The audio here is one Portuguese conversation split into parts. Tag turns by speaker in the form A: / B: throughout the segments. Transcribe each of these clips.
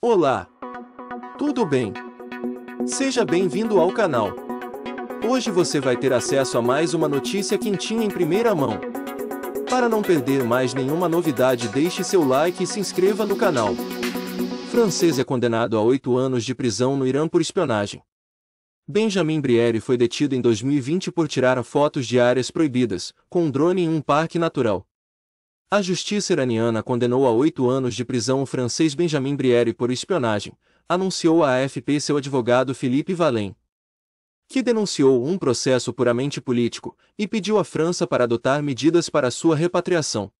A: Olá! Tudo bem? Seja bem-vindo ao canal. Hoje você vai ter acesso a mais uma notícia quentinha em primeira mão. Para não perder mais nenhuma novidade deixe seu like e se inscreva no canal. Francês é condenado a oito anos de prisão no Irã por espionagem. Benjamin Briere foi detido em 2020 por tirar fotos de áreas proibidas, com um drone em um parque natural. A justiça iraniana condenou a oito anos de prisão o francês Benjamin Briere por espionagem, anunciou à AFP seu advogado Philippe Valen, que denunciou um processo puramente político e pediu à França para adotar medidas para sua repatriação.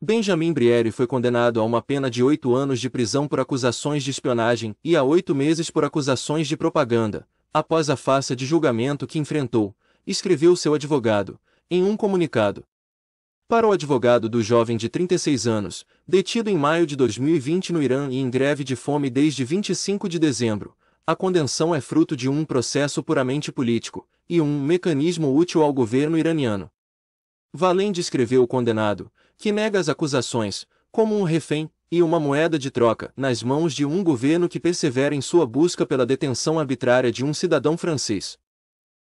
A: Benjamin Briere foi condenado a uma pena de oito anos de prisão por acusações de espionagem e a oito meses por acusações de propaganda, após a farsa de julgamento que enfrentou, escreveu seu advogado, em um comunicado para o advogado do jovem de 36 anos, detido em maio de 2020 no Irã e em greve de fome desde 25 de dezembro, a condenação é fruto de um processo puramente político e um mecanismo útil ao governo iraniano. Valen descreveu o condenado, que nega as acusações, como um refém e uma moeda de troca nas mãos de um governo que persevera em sua busca pela detenção arbitrária de um cidadão francês.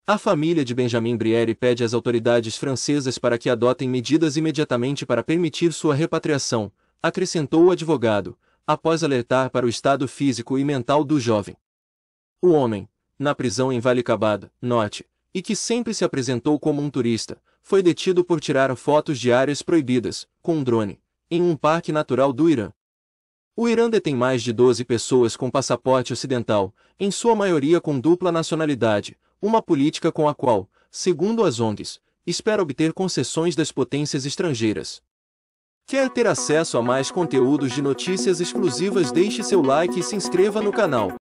A: A família de Benjamin Briere pede às autoridades francesas para que adotem medidas imediatamente para permitir sua repatriação, acrescentou o advogado, após alertar para o estado físico e mental do jovem. O homem, na prisão em Valicabada, Norte, e que sempre se apresentou como um turista, foi detido por tirar fotos de áreas proibidas, com um drone, em um parque natural do Irã. O Irã detém mais de 12 pessoas com passaporte ocidental, em sua maioria com dupla nacionalidade, uma política com a qual, segundo as ONGs, espera obter concessões das potências estrangeiras. Quer ter acesso a mais conteúdos de notícias exclusivas? Deixe seu like e se inscreva no canal.